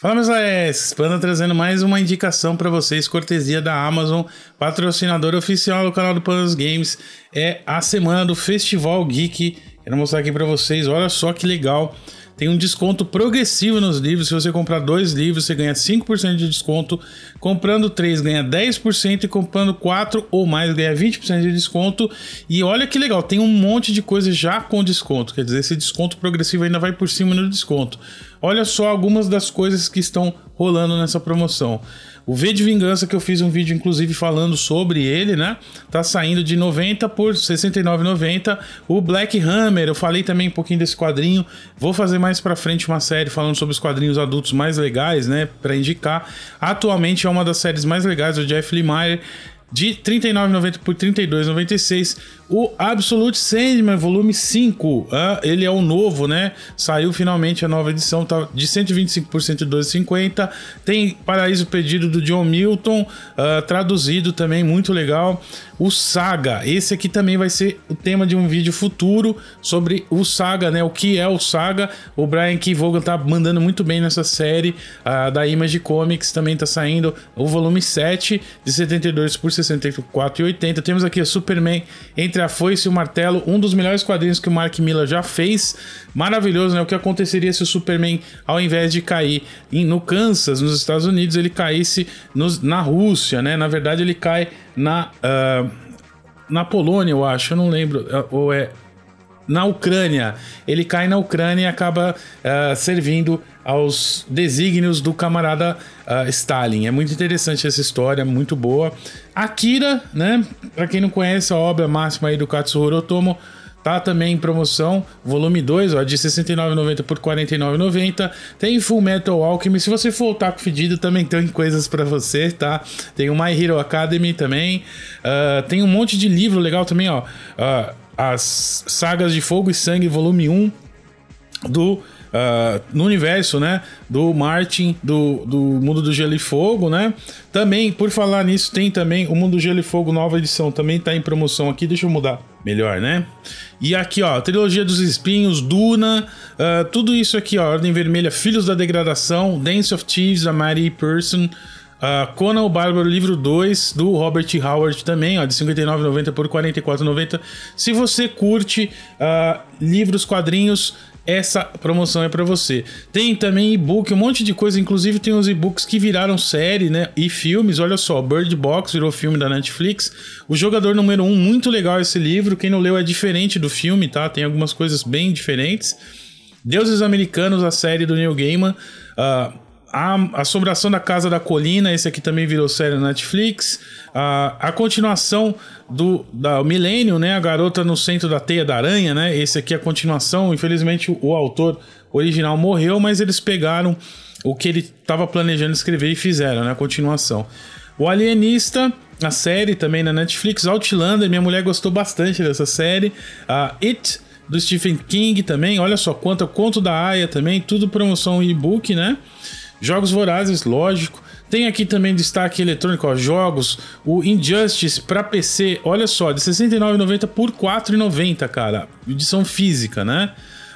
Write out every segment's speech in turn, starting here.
Fala meus AES, Panda trazendo mais uma indicação para vocês, cortesia da Amazon, patrocinador oficial do canal do Pandas Games. É a semana do Festival Geek. Quero mostrar aqui para vocês, olha só que legal. Tem um desconto progressivo nos livros. Se você comprar dois livros, você ganha 5% de desconto. Comprando três, ganha 10%. E comprando quatro ou mais, ganha 20% de desconto. E olha que legal, tem um monte de coisa já com desconto. Quer dizer, esse desconto progressivo ainda vai por cima no desconto. Olha só algumas das coisas que estão rolando nessa promoção. O V de Vingança, que eu fiz um vídeo inclusive falando sobre ele, né? Tá saindo de 90 por 69,90. O Black Hammer, eu falei também um pouquinho desse quadrinho. Vou fazer mais pra frente uma série falando sobre os quadrinhos adultos mais legais, né? Pra indicar. Atualmente é uma das séries mais legais o Jeff Lemire de R$ 39,90 por R$ 32,96. O Absolute Sandman Volume 5, ah, ele é o novo, né? Saiu finalmente a nova edição, tá de 125 por 112,50. Tem Paraíso Perdido do John Milton, ah, traduzido também, muito legal. O Saga, esse aqui também vai ser o tema de um vídeo futuro sobre o Saga, né? O que é o Saga. O Brian K. vogel tá mandando muito bem nessa série ah, da Image Comics, também tá saindo o volume 7 de 72 por 64 e 80. Temos aqui Superman entre a foice e o martelo, um dos melhores quadrinhos que o Mark Miller já fez. Maravilhoso, né? O que aconteceria se o Superman, ao invés de cair no Kansas, nos Estados Unidos, ele caísse nos, na Rússia, né? Na verdade, ele cai na. Uh, na Polônia, eu acho, eu não lembro. Ah, ou é na Ucrânia. Ele cai na Ucrânia e acaba uh, servindo aos desígnios do camarada uh, Stalin. É muito interessante essa história, muito boa. Akira, né? Para quem não conhece a obra máxima aí do Katsuhiro Otomo, Tá também em promoção, volume 2, ó, de 69,90 por 49,90. Tem Full Metal Alchemy. Se você for voltar com fedido, também tem coisas para você, tá? Tem o My Hero Academy também. Uh, tem um monte de livro legal também, ó. Uh, as sagas de Fogo e Sangue, volume 1 do. Uh, no universo, né? Do Martin, do, do Mundo do Gelo e Fogo, né? Também, por falar nisso, tem também o Mundo do Gelo e Fogo, nova edição, também tá em promoção aqui. Deixa eu mudar melhor, né? E aqui, ó, Trilogia dos Espinhos, Duna, uh, tudo isso aqui, ó, Ordem Vermelha, Filhos da Degradação, Dance of Thieves, A Mighty Person, Uh, Conan o Bárbaro, livro 2, do Robert Howard também, ó, de 59,90 por 44,90. Se você curte uh, livros, quadrinhos, essa promoção é para você. Tem também e-book, um monte de coisa, inclusive tem os e-books que viraram série, né? E filmes, olha só, Bird Box virou filme da Netflix. O Jogador Número 1, um, muito legal esse livro. Quem não leu é diferente do filme, tá? Tem algumas coisas bem diferentes. Deuses Americanos, a série do Neil Gaiman. Uh, a Assombração da Casa da Colina, esse aqui também virou série na Netflix. A, a continuação do da Milênio, né? A Garota no Centro da Teia da Aranha, né? Esse aqui é a continuação. Infelizmente, o, o autor original morreu, mas eles pegaram o que ele estava planejando escrever e fizeram, né? A continuação. O Alienista, a série também na Netflix. Outlander, minha mulher gostou bastante dessa série. A It do Stephen King também, olha só quanto, Conto da Aya também, tudo promoção e-book, né? Jogos Vorazes, lógico. Tem aqui também destaque eletrônico, ó, jogos, o Injustice para PC, olha só, de 69,90 por 4,90, cara, edição física, né?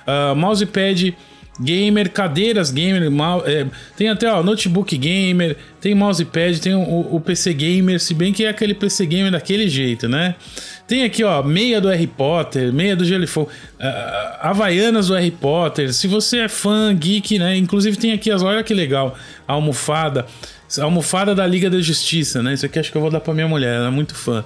Uh, mousepad gamer, cadeiras gamer, é, tem até ó, notebook gamer, tem mousepad, tem o, o, PC gamer, se bem que é aquele PC gamer daquele jeito, né? Tem aqui ó, meia do Harry Potter, meia do Gelifão, uh, Havaianas do Harry Potter. Se você é fã, geek, né? Inclusive tem aqui as, olha que legal, a almofada, a almofada da Liga da Justiça, né? Isso aqui acho que eu vou dar pra minha mulher, ela é muito fã.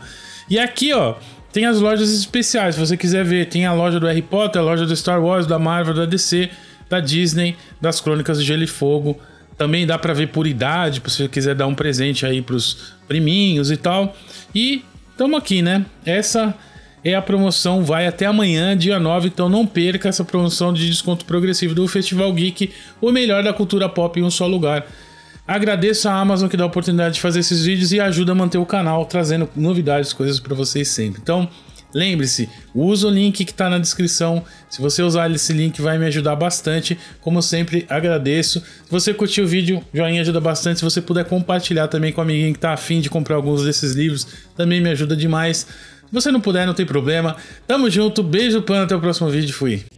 E aqui ó, tem as lojas especiais, se você quiser ver, tem a loja do Harry Potter, a loja do Star Wars, da Marvel, da DC da Disney, das Crônicas de Gelo e Fogo. Também dá para ver por idade, se você quiser dar um presente aí pros priminhos e tal. E tamo aqui, né? Essa é a promoção, vai até amanhã, dia 9, então não perca essa promoção de desconto progressivo do Festival Geek, o melhor da cultura pop em um só lugar. Agradeço a Amazon que dá a oportunidade de fazer esses vídeos e ajuda a manter o canal, trazendo novidades, coisas para vocês sempre. Então, Lembre-se, use o link que está na descrição. Se você usar esse link, vai me ajudar bastante. Como sempre, agradeço. Se você curtiu o vídeo, joinha ajuda bastante. Se você puder compartilhar também com um amiguinho que está afim de comprar alguns desses livros, também me ajuda demais. Se você não puder, não tem problema. Tamo junto, beijo, pan, até o próximo vídeo. Fui.